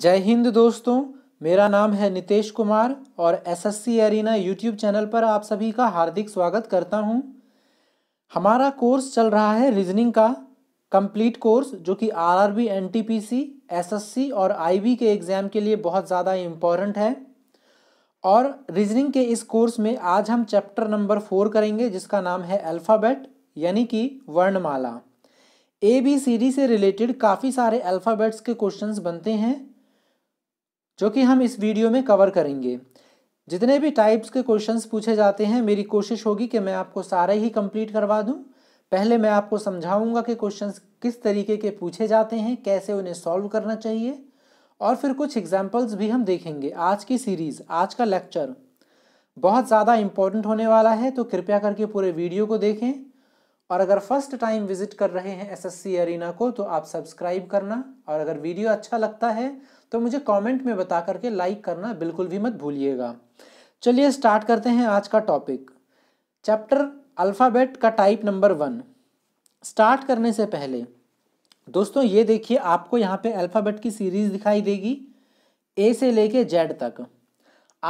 जय हिंद दोस्तों मेरा नाम है नितेश कुमार और एसएससी एरिना यूट्यूब चैनल पर आप सभी का हार्दिक स्वागत करता हूं हमारा कोर्स चल रहा है रीजनिंग का कंप्लीट कोर्स जो कि आरआरबी एनटीपीसी एसएससी और आईबी के एग्ज़ाम के लिए बहुत ज़्यादा इम्पोर्टेंट है और रीजनिंग के इस कोर्स में आज हम चैप्टर नंबर फोर करेंगे जिसका नाम है अल्फ़ाबेट यानी कि वर्णमाला ए बी सी डी से रिलेटेड काफ़ी सारे अल्फ़ाबेट्स के क्वेश्चंस बनते हैं जो कि हम इस वीडियो में कवर करेंगे जितने भी टाइप्स के क्वेश्चंस पूछे जाते हैं मेरी कोशिश होगी कि मैं आपको सारे ही कंप्लीट करवा दूं पहले मैं आपको समझाऊंगा कि क्वेश्चंस किस तरीके के पूछे जाते हैं कैसे उन्हें सॉल्व करना चाहिए और फिर कुछ एग्जाम्पल्स भी हम देखेंगे आज की सीरीज़ आज का लेक्चर बहुत ज़्यादा इम्पोर्टेंट होने वाला है तो कृपया करके पूरे वीडियो को देखें और अगर फर्स्ट टाइम विजिट कर रहे हैं एसएससी अरीना को तो आप सब्सक्राइब करना और अगर वीडियो अच्छा लगता है तो मुझे कमेंट में बता करके लाइक करना बिल्कुल भी मत भूलिएगा चलिए स्टार्ट करते हैं आज का टॉपिक चैप्टर अल्फ़ाबेट का टाइप नंबर वन स्टार्ट करने से पहले दोस्तों ये देखिए आपको यहाँ पे अल्फ़ाबेट की सीरीज़ दिखाई देगी ए से लेके जेड तक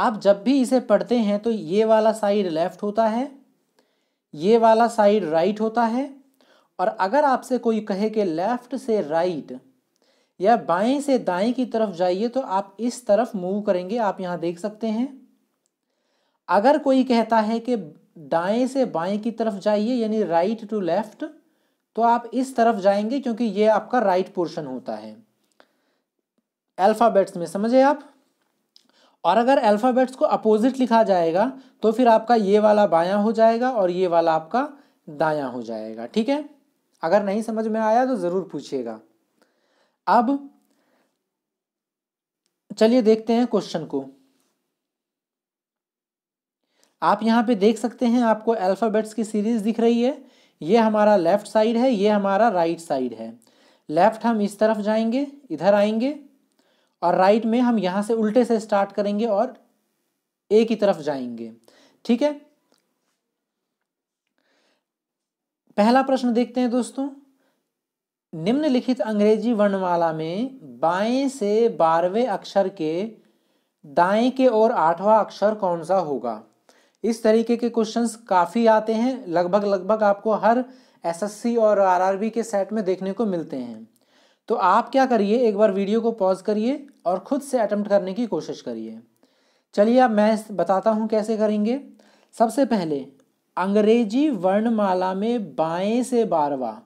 आप जब भी इसे पढ़ते हैं तो ये वाला साइड लेफ़्ट होता है ये वाला साइड राइट होता है और अगर आपसे कोई कहे कि लेफ़्ट से राइट या बाएं से दाएं की तरफ जाइए तो आप इस तरफ मूव करेंगे आप यहाँ देख सकते हैं अगर कोई कहता है कि दाएं से बाएं की तरफ जाइए यानी राइट टू लेफ़्ट तो आप इस तरफ जाएंगे क्योंकि ये आपका राइट पोर्शन होता है अल्फ़ाबेट्स में समझे आप और अगर अल्फ़ाबेट्स को अपोजिट लिखा जाएगा तो फिर आपका ये वाला बायां हो जाएगा और ये वाला आपका दायां हो जाएगा ठीक है अगर नहीं समझ में आया तो ज़रूर पूछिएगा अब चलिए देखते हैं क्वेश्चन को आप यहाँ पे देख सकते हैं आपको अल्फ़ाबेट्स की सीरीज़ दिख रही है ये हमारा लेफ़्ट साइड है ये हमारा राइट साइड है लेफ़्ट हम इस तरफ जाएंगे इधर आएंगे और राइट में हम यहाँ से उल्टे से स्टार्ट करेंगे और ए की तरफ जाएंगे ठीक है पहला प्रश्न देखते हैं दोस्तों निम्नलिखित अंग्रेजी वर्णमाला में बाएं से बारहवें अक्षर के दाएं के ओर आठवां अक्षर कौन सा होगा इस तरीके के क्वेश्चंस काफ़ी आते हैं लगभग लगभग आपको हर एसएससी और आरआरबी के सेट में देखने को मिलते हैं तो आप क्या करिए एक बार वीडियो को पॉज करिए और ख़ुद से अटैम्प्ट करने की कोशिश करिए चलिए अब मैं बताता हूँ कैसे करेंगे सबसे पहले अंग्रेजी वर्णमाला में बाएं से बारवा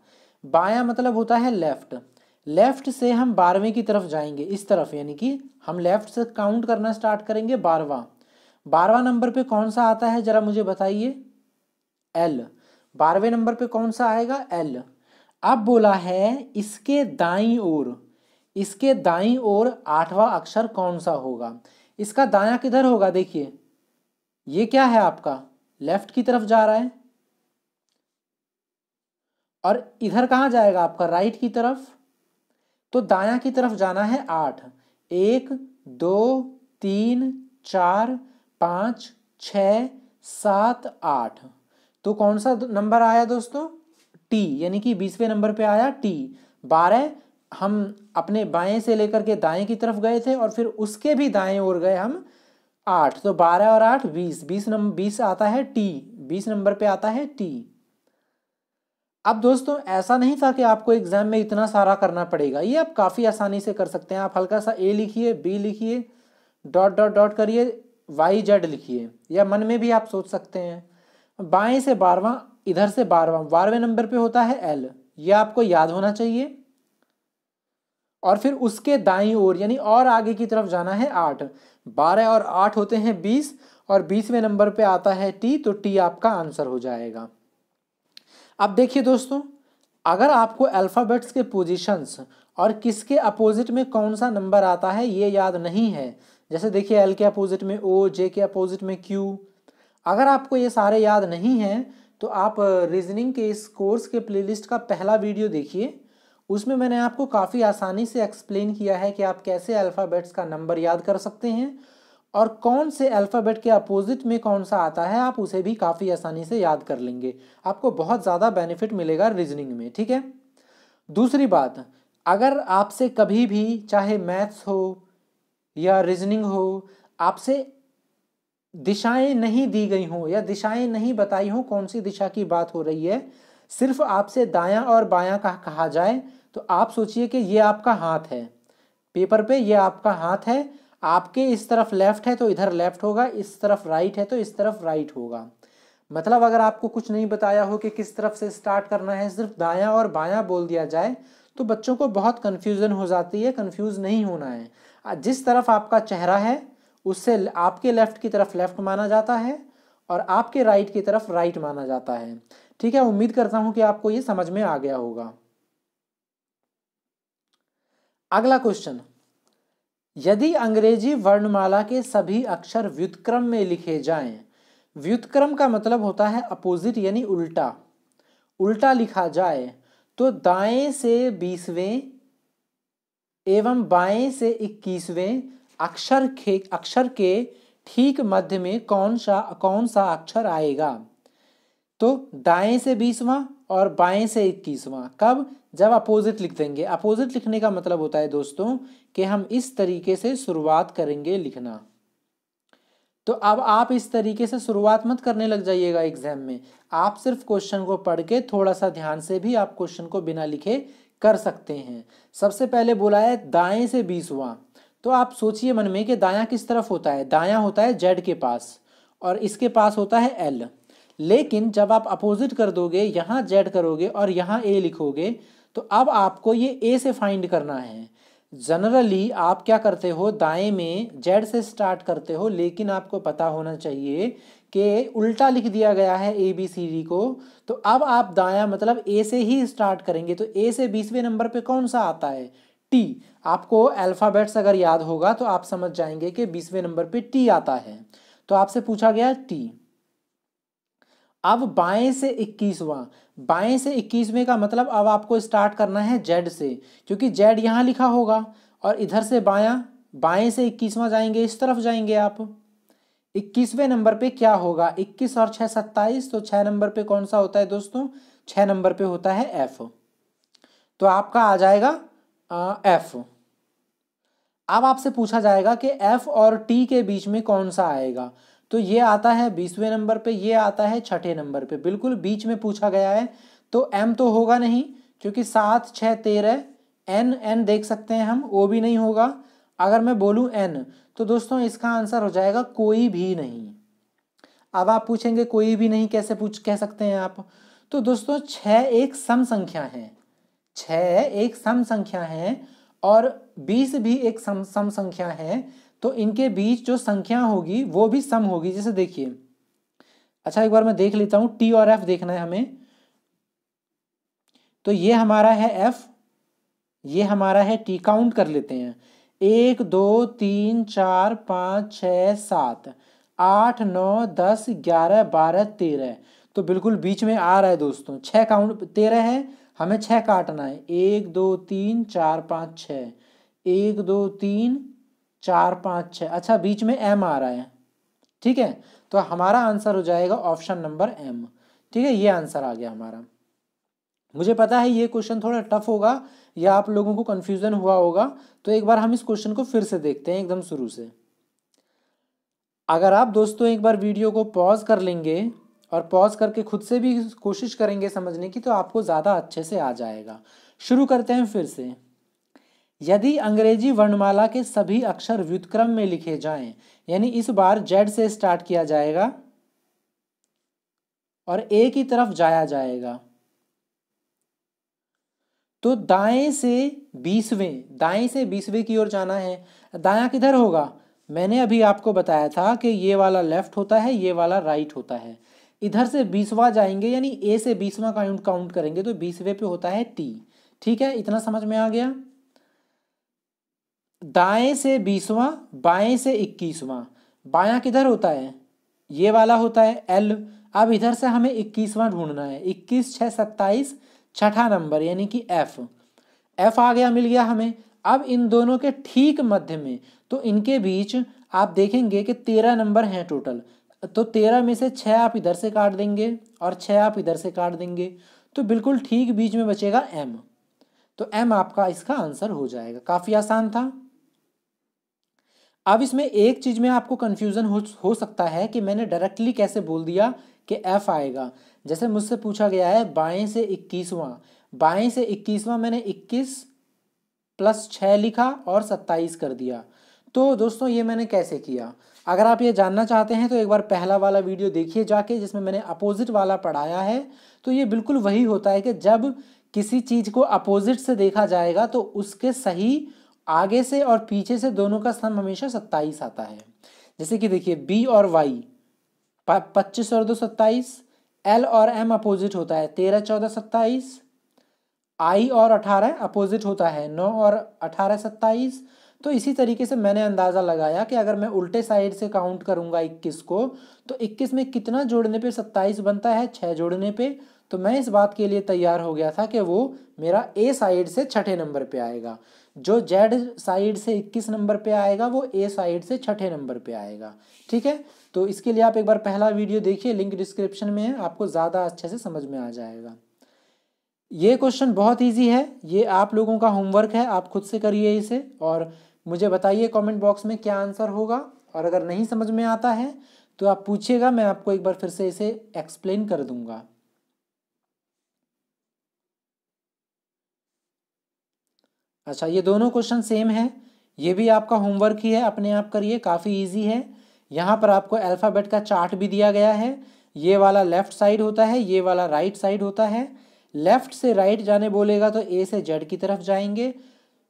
बाया मतलब होता है लेफ़्ट लेफ़्ट से हम बारहवें की तरफ जाएंगे इस तरफ यानी कि हम लेफ़्ट से काउंट करना स्टार्ट करेंगे बारवा बारवा नंबर पे कौन सा आता है ज़रा मुझे बताइए एल बारहवें नंबर पे कौन सा आएगा एल अब बोला है इसके दाई ओर इसके दाई ओर आठवां अक्षर कौन सा होगा इसका दाया किधर होगा देखिए ये क्या है आपका लेफ्ट की तरफ जा रहा है और इधर कहाँ जाएगा आपका राइट की तरफ तो दाया की तरफ जाना है आठ एक दो तीन चार पाँच छ सात आठ तो कौन सा नंबर आया दोस्तों टी यानी कि बीसवें नंबर पे आया टी बारह हम अपने बाएं से लेकर के दाएं की तरफ गए थे और फिर उसके भी दाएं ओर गए हम आठ तो बारह और आठ बीस बीस नंबर बीस आता है टी बीस नंबर पे आता है टी अब दोस्तों ऐसा नहीं था कि आपको एग्जाम में इतना सारा करना पड़ेगा ये आप काफ़ी आसानी से कर सकते हैं आप हल्का सा ए लिखिए बी लिखिए डॉट डॉट डॉट करिए वाई जेड लिखिए या मन में भी आप सोच सकते हैं बाएं से बारवा इधर से बारवा बारहवें नंबर पे होता है एल ये आपको याद होना चाहिए और फिर उसके दाई ओर यानी और आगे की तरफ जाना है आठ बारह और आठ होते हैं बीस और बीसवें नंबर पे आता है टी तो टी आपका आंसर हो जाएगा अब देखिए दोस्तों अगर आपको अल्फ़ाबेट्स के पोजीशंस और किसके अपोजिट में कौन सा नंबर आता है ये याद नहीं है जैसे देखिए एल के अपोजिट में ओ जे के अपोजिट में क्यू अगर आपको ये सारे याद नहीं हैं तो आप रीजनिंग के इस कोर्स के प्लेलिस्ट का पहला वीडियो देखिए उसमें मैंने आपको काफ़ी आसानी से एक्सप्लेन किया है कि आप कैसे अल्फ़ाबेट्स का नंबर याद कर सकते हैं और कौन से अल्फ़ाबेट के अपोजिट में कौन सा आता है आप उसे भी काफ़ी आसानी से याद कर लेंगे आपको बहुत ज़्यादा बेनिफिट मिलेगा रीजनिंग में ठीक है दूसरी बात अगर आपसे कभी भी चाहे मैथ्स हो या रीजनिंग हो आपसे दिशाएं नहीं दी गई हों या दिशाएं नहीं बताई हों कौन सी दिशा की बात हो रही है सिर्फ आपसे दायां और बायां का कहा जाए तो आप सोचिए कि ये आपका हाथ है पेपर पे ये आपका हाथ है आपके इस तरफ लेफ्ट है तो इधर लेफ्ट होगा इस तरफ राइट है तो इस तरफ राइट होगा मतलब अगर आपको कुछ नहीं बताया हो कि किस तरफ से स्टार्ट करना है सिर्फ दायां और बायां बोल दिया जाए तो बच्चों को बहुत कन्फ्यूज़न हो जाती है कन्फ्यूज़ नहीं होना है जिस तरफ आपका चेहरा है उससे आपके लेफ़्ट की तरफ लेफ़्ट माना जाता है और आपके राइट की तरफ राइट माना जाता है ठीक है उम्मीद करता हूं कि आपको ये समझ में आ गया होगा अगला क्वेश्चन यदि अंग्रेजी वर्णमाला के सभी अक्षर व्युतक्रम में लिखे जाएं, व्युतक्रम का मतलब होता है अपोजिट यानी उल्टा उल्टा लिखा जाए तो दाएं से बीसवें एवं बाएं से इक्कीसवें अक्षर के अक्षर के ठीक मध्य में कौन सा कौन सा अक्षर आएगा तो दाएं से बीसवां और बाएं से इक्कीसवां कब जब अपोजिट लिख देंगे अपोजिट लिखने का मतलब होता है दोस्तों कि हम इस तरीके से शुरुआत करेंगे लिखना तो अब आप इस तरीके से शुरुआत मत करने लग जाइएगा एग्जाम में आप सिर्फ क्वेश्चन को पढ़ के थोड़ा सा ध्यान से भी आप क्वेश्चन को बिना लिखे कर सकते हैं सबसे पहले बोला है दाएं से बीसवां तो आप सोचिए मन में कि दायां किस तरफ होता है दायां होता है जेड के पास और इसके पास होता है एल लेकिन जब आप अपोजिट कर दोगे यहाँ जेड करोगे और यहाँ ए लिखोगे तो अब आपको ये ए से फाइंड करना है जनरली आप क्या करते हो दाएं में जेड से स्टार्ट करते हो लेकिन आपको पता होना चाहिए कि उल्टा लिख दिया गया है ए बी सी डी को तो अब आप दायां मतलब ए से ही स्टार्ट करेंगे तो ए से बीसवें नंबर पे कौन सा आता है टी आपको अल्फ़ाबेट्स अगर याद होगा तो आप समझ जाएंगे कि बीसवें नंबर पे टी आता है तो आपसे पूछा गया टी अब बाएं से इक्कीसवां बाएं से इक्कीसवें का मतलब अब आपको स्टार्ट करना है जेड से क्योंकि जेड यहां लिखा होगा और इधर से बाया बाएं से इक्कीसवां जाएंगे इस तरफ जाएंगे आप इक्कीसवें नंबर पे क्या होगा इक्कीस और छह सत्ताईस तो छह नंबर पे कौन सा होता है दोस्तों छह नंबर पे होता है एफ़ तो आपका आ जाएगा एफ़ अब आपसे पूछा जाएगा कि एफ और टी के बीच में कौन सा आएगा तो ये आता है बीसवें नंबर पे ये आता है छठे नंबर पे बिल्कुल बीच में पूछा गया है तो एम तो होगा नहीं क्योंकि सात छः तेरह एन एन देख सकते हैं हम वो भी नहीं होगा अगर मैं बोलूं एन तो दोस्तों इसका आंसर हो जाएगा कोई भी नहीं अब आप पूछेंगे कोई भी नहीं कैसे पूछ कह सकते हैं आप तो दोस्तों छ एक सम संख्या है छ एक सम संख्या है और 20 भी एक सम सम संख्या है तो इनके बीच जो संख्या होगी वो भी सम होगी जैसे देखिए अच्छा एक बार मैं देख लेता हूँ टी और एफ देखना है हमें तो ये हमारा है एफ ये हमारा है टी काउंट कर लेते हैं एक दो तीन चार पाँच छ सात आठ नौ दस ग्यारह बारह तेरह तो बिल्कुल बीच में आ रहा है दोस्तों छः काउंट तेरह है हमें छः काटना है एक दो तीन चार पाँच छ एक दो तीन चार पाँच छ अच्छा बीच में एम आ रहा है ठीक है तो हमारा आंसर हो जाएगा ऑप्शन नंबर एम ठीक है ये आंसर आ गया हमारा मुझे पता है ये क्वेश्चन थोड़ा टफ होगा या आप लोगों को कन्फ्यूज़न हुआ होगा तो एक बार हम इस क्वेश्चन को फिर से देखते हैं एकदम शुरू से अगर आप दोस्तों एक बार वीडियो को पॉज कर लेंगे और पॉज करके खुद से भी कोशिश करेंगे समझने की तो आपको ज़्यादा अच्छे से आ जाएगा शुरू करते हैं फिर से यदि अंग्रेजी वर्णमाला के सभी अक्षर व्युतक्रम में लिखे जाएं, यानी इस बार जेड से स्टार्ट किया जाएगा और ए की तरफ जाया जाएगा तो दाएं से बीसवें दाएं से बीसवें की ओर जाना है दाया किधर होगा मैंने अभी आपको बताया था कि ये वाला लेफ्ट होता है ये वाला राइट होता है इधर से बीसवा जाएंगे यानी ए से बीसवा काउंट काउंट करेंगे तो बीसवे पे होता है टी ठीक है इतना समझ में आ गया दाएं से बीसवा बाएं से इक्कीसवा बाया किधर होता है ये वाला होता है एल अब इधर से हमें इक्कीसवा ढूंढना है इक्कीस छः सत्ताईस छठा नंबर यानी कि एफ एफ आ गया मिल गया हमें अब इन दोनों के ठीक मध्य में तो इनके बीच आप देखेंगे कि तेरह नंबर हैं टोटल तो तेरह में से छः आप इधर से काट देंगे और छः आप इधर से काट देंगे तो बिल्कुल ठीक बीच में बचेगा एम तो एम आपका इसका आंसर हो जाएगा काफ़ी आसान था अब इसमें एक चीज़ में आपको कन्फ्यूज़न हो, हो सकता है कि मैंने डायरेक्टली कैसे बोल दिया कि एफ आएगा जैसे मुझसे पूछा गया है बाएं से इक्कीसवां बाएं से इक्कीसवां मैंने इक्कीस प्लस छः लिखा और सत्ताईस कर दिया तो दोस्तों ये मैंने कैसे किया अगर आप ये जानना चाहते हैं तो एक बार पहला वाला वीडियो देखिए जाके जिसमें मैंने अपोजिट वाला पढ़ाया है तो ये बिल्कुल वही होता है कि जब किसी चीज़ को अपोजिट से देखा जाएगा तो उसके सही आगे से और पीछे से दोनों का स्थान हमेशा सत्ताईस आता है जैसे कि देखिए बी और वाई पच्चीस और दो सत्ताईस एल और एम अपोजिट होता है तेरह चौदह सत्ताईस आई और अठारह अपोजिट होता है नौ और अठारह सत्ताईस तो इसी तरीके से मैंने अंदाज़ा लगाया कि अगर मैं उल्टे साइड से काउंट करूंगा इक्कीस को तो इक्कीस में कितना जोड़ने पर सत्ताईस बनता है छह जोड़ने पर तो मैं इस बात के लिए तैयार हो गया था कि वो मेरा ए साइड से छठे नंबर पे आएगा जो जेड साइड से इक्कीस नंबर पे आएगा वो ए साइड से छठे नंबर पे आएगा ठीक है तो इसके लिए आप एक बार पहला वीडियो देखिए लिंक डिस्क्रिप्शन में है आपको ज़्यादा अच्छे से समझ में आ जाएगा ये क्वेश्चन बहुत ईजी है ये आप लोगों का होमवर्क है आप खुद से करिए इसे और मुझे बताइए कमेंट बॉक्स में क्या आंसर होगा और अगर नहीं समझ में आता है तो आप पूछिएगा मैं आपको एक बार फिर से इसे एक्सप्लेन कर दूंगा अच्छा ये दोनों क्वेश्चन सेम है ये भी आपका होमवर्क ही है अपने आप करिए काफ़ी इजी है यहाँ पर आपको अल्फ़ाबेट का चार्ट भी दिया गया है ये वाला लेफ़्ट साइड होता है ये वाला राइट साइड होता है लेफ़्ट से राइट जाने बोलेगा तो ए से जेड की तरफ जाएंगे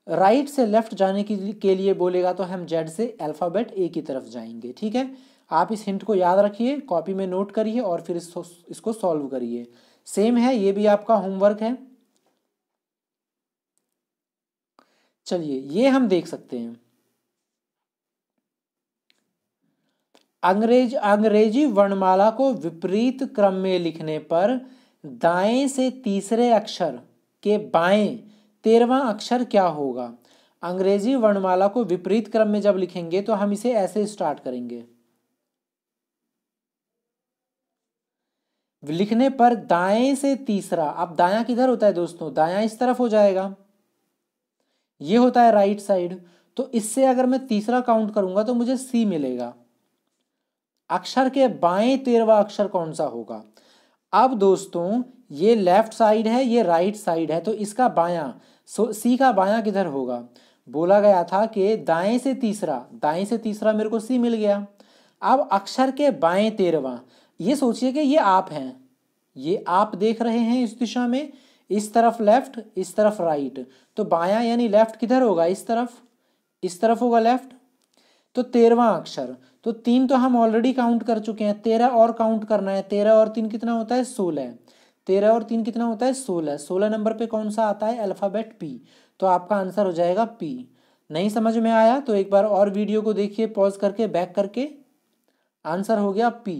राइट right से लेफ्ट जाने की के लिए बोलेगा तो हम जेड से अल्फ़ाबेट ए की तरफ जाएंगे ठीक है आप इस हिंट को याद रखिए कॉपी में नोट करिए और फिर इसको इसको सॉल्व करिए सेम है ये भी आपका होमवर्क है चलिए ये हम देख सकते हैं अंग्रेज अंग्रेजी वर्णमाला को विपरीत क्रम में लिखने पर दाएं से तीसरे अक्षर के बाएं तेरहवा अक्षर क्या होगा अंग्रेजी वर्णमाला को विपरीत क्रम में जब लिखेंगे तो हम इसे ऐसे स्टार्ट करेंगे लिखने पर दाएं से तीसरा अब दाया किधर होता है दोस्तों दाया इस तरफ हो जाएगा ये होता है राइट साइड तो इससे अगर मैं तीसरा काउंट करूंगा तो मुझे सी मिलेगा अक्षर के बाएं तेरवा अक्षर कौन सा होगा अब दोस्तों ये लेफ्ट साइड है ये राइट साइड है तो इसका बाया सो सी का बायां किधर होगा बोला गया था कि दाएं से तीसरा दाएं से तीसरा मेरे को सी मिल गया अब अक्षर के बाएं तेरवा ये सोचिए कि ये आप हैं ये आप देख रहे हैं इस दिशा में इस तरफ लेफ्ट इस तरफ राइट तो बायां यानी लेफ्ट किधर होगा इस तरफ इस तरफ होगा लेफ्ट तो तेरवा अक्षर तो तीन तो हम ऑलरेडी काउंट कर चुके हैं तेरह और काउंट करना है तेरह और तीन कितना होता है सोलह तेरह और तीन कितना होता है सोलह सोलह नंबर पे कौन सा आता है अल्फ़ाबेट पी तो आपका आंसर हो जाएगा पी नहीं समझ में आया तो एक बार और वीडियो को देखिए पॉज करके बैक करके आंसर हो गया पी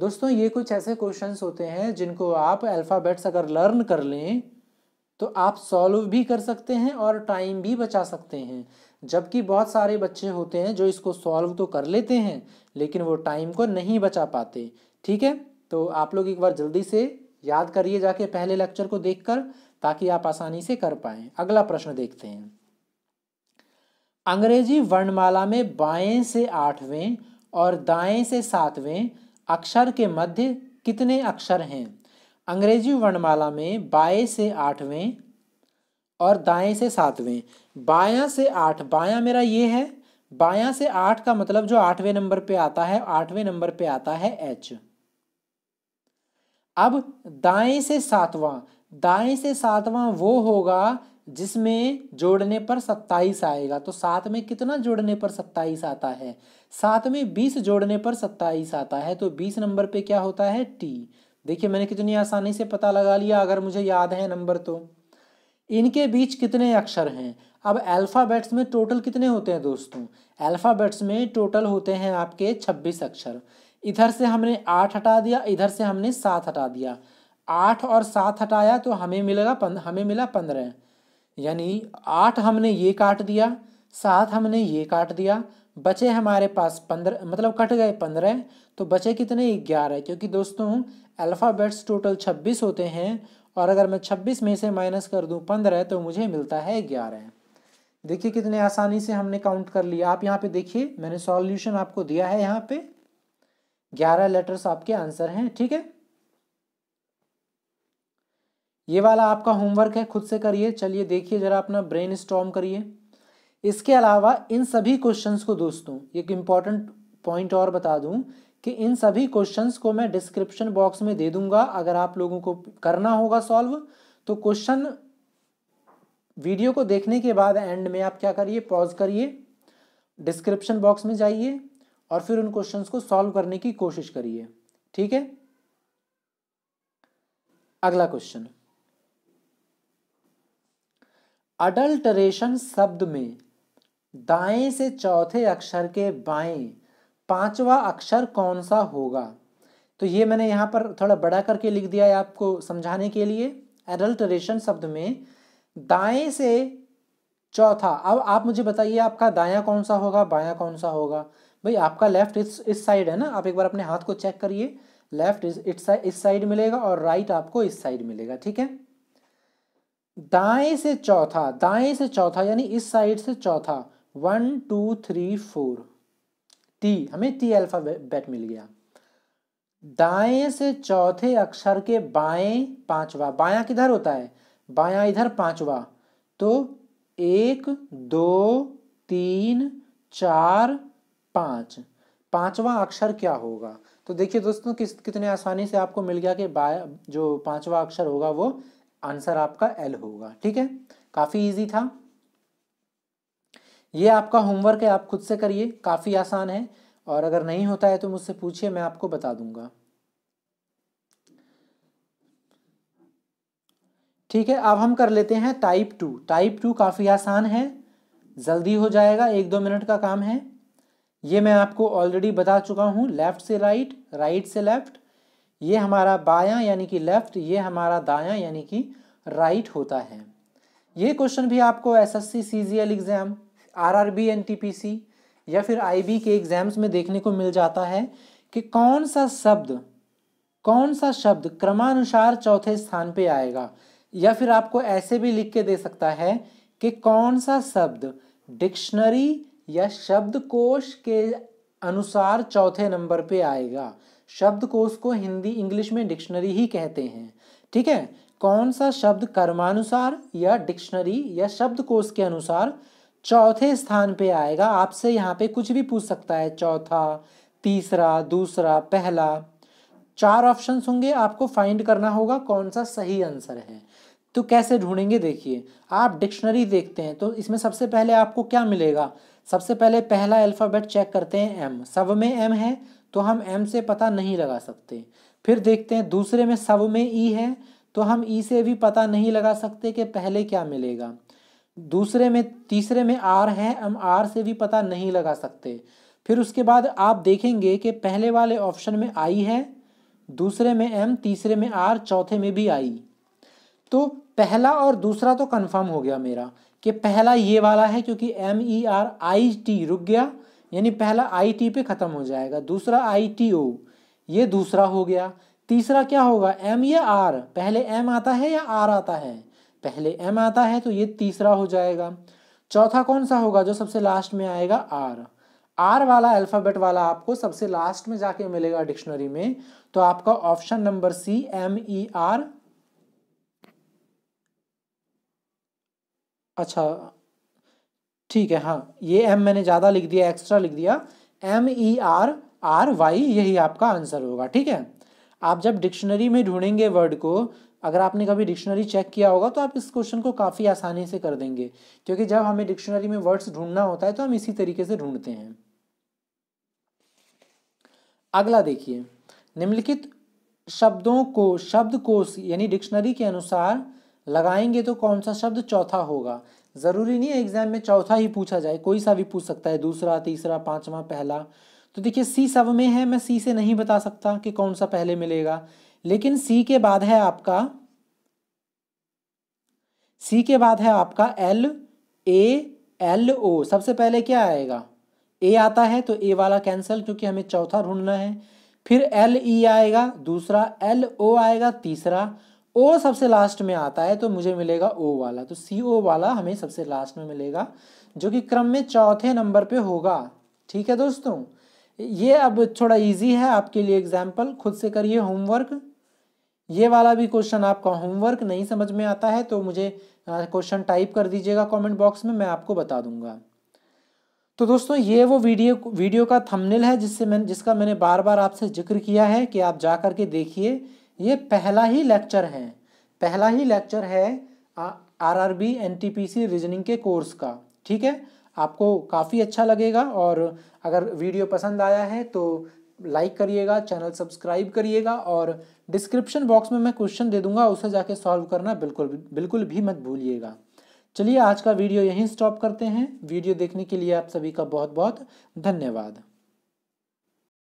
दोस्तों ये कुछ ऐसे क्वेश्चंस होते हैं जिनको आप अल्फ़ाबेट्स अगर लर्न कर लें तो आप सॉल्व भी कर सकते हैं और टाइम भी बचा सकते हैं जबकि बहुत सारे बच्चे होते हैं जो इसको सॉल्व तो कर लेते हैं लेकिन वो टाइम को नहीं बचा पाते ठीक है तो आप लोग एक बार जल्दी से याद करिए जाके पहले लेक्चर को देखकर ताकि आप आसानी से कर पाए अगला प्रश्न देखते हैं अंग्रेजी वर्णमाला में बाएं से आठवें और दाएं से सातवें अक्षर के मध्य कितने अक्षर हैं अंग्रेजी वर्णमाला में बाएं से आठवें और दाएं से सातवें बायां से आठ बायां मेरा ये है बायां से आठ का मतलब जो आठवें नंबर पे आता है आठवें नंबर पे आता है एच अब दाएं से सातवां दाएं से सातवां वो होगा जिसमें जोड़ने पर सत्ताईस आएगा तो सात में कितना जोड़ने पर सत्ताईस आता है सात में बीस जोड़ने पर सत्ताईस आता है तो बीस नंबर पे क्या होता है टी देखिए मैंने कितनी आसानी से पता लगा लिया अगर मुझे याद है नंबर तो इनके बीच कितने अक्षर हैं अब अल्फ़ाबेट्स में टोटल कितने होते हैं दोस्तों अल्फ़ाबेट्स में टोटल होते हैं आपके छब्बीस अक्षर इधर से हमने आठ हटा दिया इधर से हमने सात हटा दिया आठ और सात हटाया तो हमें मिलेगा पंद हमें मिला पंद्रह यानी आठ हमने ये काट दिया सात हमने ये काट दिया बचे हमारे पास पंद्रह मतलब कट गए पंद्रह तो बचे कितने ग्यारह क्योंकि दोस्तों अल्फ़ाबेट्स टोटल छब्बीस होते हैं और अगर मैं छब्बीस में से माइनस कर दूँ पंद्रह तो मुझे मिलता है ग्यारह देखिए कितने आसानी से हमने काउंट कर लिया आप यहाँ पे देखिए मैंने सॉल्यूशन आपको दिया है यहाँ पे ग्यारह लेटर्स आपके आंसर हैं ठीक है ये वाला आपका होमवर्क है खुद से करिए चलिए देखिए जरा अपना ब्रेन स्टॉम करिए इसके अलावा इन सभी क्वेश्चंस को दोस्तों एक इम्पॉर्टेंट पॉइंट और बता दूं कि इन सभी क्वेश्चंस को मैं डिस्क्रिप्शन बॉक्स में दे दूंगा अगर आप लोगों को करना होगा सॉल्व तो क्वेश्चन वीडियो को देखने के बाद एंड में आप क्या करिए पॉज करिए डिस्क्रिप्शन बॉक्स में जाइए और फिर उन क्वेश्चन को सॉल्व करने की कोशिश करिए ठीक है अगला क्वेश्चन अडल्टरेशन शब्द में दाएं से चौथे अक्षर के बाएं पांचवा अक्षर कौन सा होगा तो ये मैंने यहां पर थोड़ा बड़ा करके लिख दिया है आपको समझाने के लिए एडल्टरेशन शब्द में दाएं से चौथा अब आप मुझे बताइए आपका दाया कौन सा होगा बाया कौन सा होगा भाई आपका लेफ्ट इस इस साइड है ना आप एक बार अपने हाथ को चेक करिए लेफ्ट इस इस साइड मिलेगा और राइट आपको इस साइड मिलेगा ठीक है दाएं से चौथा दाएं से चौथा यानी इस साइड से चौथा one two three four T हमें टी अल्फाबेट मिल गया दाएं से चौथे अक्षर के बाएं पांचवा बाया किधर होता है बाया इधर पांचवा तो एक दो तीन चार पाँच पांचवा अक्षर क्या होगा तो देखिए दोस्तों किस कितने आसानी से आपको मिल गया कि बाय जो पांचवा अक्षर होगा वो आंसर आपका एल होगा ठीक है काफ़ी इजी था ये आपका होमवर्क है आप खुद से करिए काफ़ी आसान है और अगर नहीं होता है तो मुझसे पूछिए मैं आपको बता दूंगा ठीक है अब हम कर लेते हैं टाइप टू टाइप टू काफ़ी आसान है जल्दी हो जाएगा एक दो मिनट का काम है ये मैं आपको ऑलरेडी बता चुका हूँ लेफ़्ट से राइट राइट से लेफ़्ट ये हमारा बायां यानी कि लेफ़्ट ये हमारा दायां यानी कि राइट होता है ये क्वेश्चन भी आपको SSC CGL exam RRB NTPC या फिर आईबी के एग्ज़ाम्स में देखने को मिल जाता है कि कौन सा शब्द कौन सा शब्द क्रमानुसार चौथे स्थान पे आएगा या फिर आपको ऐसे भी लिख के दे सकता है कि कौन सा शब्द डिक्शनरी या शब्दकोश के अनुसार चौथे नंबर पे आएगा शब्दकोश को हिंदी इंग्लिश में डिक्शनरी ही कहते हैं ठीक है कौन सा शब्द कर्मानुसार या डिक्शनरी या शब्दकोश के अनुसार चौथे स्थान पे आएगा आपसे यहाँ पे कुछ भी पूछ सकता है चौथा तीसरा दूसरा पहला चार ऑप्शंस होंगे आपको फाइंड करना होगा कौन सा सही आंसर है तो कैसे ढूंढेंगे देखिए आप डिक्शनरी देखते हैं तो इसमें सबसे पहले आपको क्या मिलेगा सबसे पहले पहला अल्फ़ाबेट चेक करते हैं एम सब में एम है तो हम एम से पता नहीं लगा सकते फिर देखते हैं दूसरे में सब में ई e है तो हम ई e से भी पता नहीं लगा सकते कि पहले क्या मिलेगा दूसरे में तीसरे में आर है हम आर से भी पता नहीं लगा सकते फिर उसके बाद आप देखेंगे कि पहले वाले ऑप्शन में आई है दूसरे में एम तीसरे में आर चौथे में भी आई तो पहला और दूसरा तो कंफर्म हो गया मेरा कि पहला ये वाला है क्योंकि M E R I T रुक गया यानी पहला आई टी पे ख़त्म हो जाएगा दूसरा आई टी ओ ये दूसरा हो गया तीसरा क्या होगा एम या आर पहले एम आता है या आर आता है पहले एम आता है तो ये तीसरा हो जाएगा चौथा कौन सा होगा जो सबसे लास्ट में आएगा आर आर वाला अल्फ़ाबेट वाला आपको सबसे लास्ट में जाके मिलेगा डिक्शनरी में तो आपका option number C M E R अच्छा ठीक है हाँ ये एम मैंने ज़्यादा लिख दिया एक्स्ट्रा लिख दिया M E R R Y यही आपका आंसर होगा ठीक है आप जब डिक्शनरी में ढूंढेंगे वर्ड को अगर आपने कभी डिक्शनरी चेक किया होगा तो आप इस क्वेश्चन को काफ़ी आसानी से कर देंगे क्योंकि जब हमें डिक्शनरी में वर्ड्स ढूंढना होता है तो हम इसी तरीके से ढूंढते हैं अगला देखिए निम्नलिखित शब्दों को शब्द कोश यानी डिक्शनरी के अनुसार लगाएंगे तो कौन सा शब्द चौथा होगा ज़रूरी नहीं है एग्जाम में चौथा ही पूछा जाए कोई सा भी पूछ सकता है दूसरा तीसरा पाँचवा पहला तो देखिए सी सब में है मैं सी से नहीं बता सकता कि कौन सा पहले मिलेगा लेकिन सी के बाद है आपका सी के बाद है आपका एल ए एल ओ सबसे पहले क्या आएगा ए आता है तो ए वाला कैंसिल क्योंकि हमें चौथा ढूंढना है फिर एल ई e आएगा दूसरा एल ओ आएगा तीसरा ओ सबसे लास्ट में आता है तो मुझे मिलेगा ओ वाला तो सी ओ वाला हमें सबसे लास्ट में मिलेगा जो कि क्रम में चौथे नंबर पे होगा ठीक है दोस्तों ये अब थोड़ा इजी है आपके लिए एग्जाम्पल खुद से करिए होमवर्क ये वाला भी क्वेश्चन आपका होमवर्क नहीं समझ में आता है तो मुझे क्वेश्चन टाइप कर दीजिएगा कॉमेंट बॉक्स में मैं आपको बता दूंगा तो दोस्तों ये वो वीडियो वीडियो का थंबनेल है जिससे मैं जिसका मैंने बार बार आपसे जिक्र किया है कि आप जा करके देखिए ये पहला ही लेक्चर है पहला ही लेक्चर है R R B N T P C reasoning के कोर्स का ठीक है आपको काफ़ी अच्छा लगेगा और अगर वीडियो पसंद आया है तो लाइक करिएगा चैनल सब्सक्राइब करिएगा और डिस्क्रिप्शन बॉक्स में मैं क्वेश्चन दे दूंगा उसे जाके सॉल्व करना बिल्कुल बिल्कुल भी मत भूलिएगा चलिए आज का वीडियो यहीं स्टॉप करते हैं वीडियो देखने के लिए आप सभी का बहुत बहुत धन्यवाद